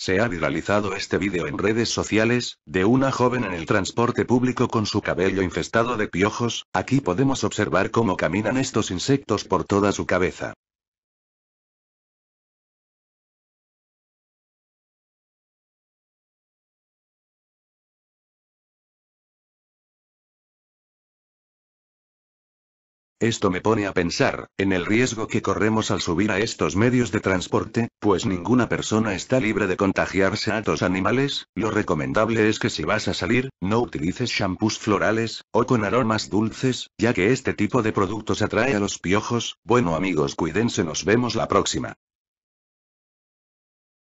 Se ha viralizado este vídeo en redes sociales, de una joven en el transporte público con su cabello infestado de piojos, aquí podemos observar cómo caminan estos insectos por toda su cabeza. Esto me pone a pensar, en el riesgo que corremos al subir a estos medios de transporte, pues ninguna persona está libre de contagiarse a otros animales, lo recomendable es que si vas a salir, no utilices shampoos florales, o con aromas dulces, ya que este tipo de productos atrae a los piojos, bueno amigos cuídense nos vemos la próxima.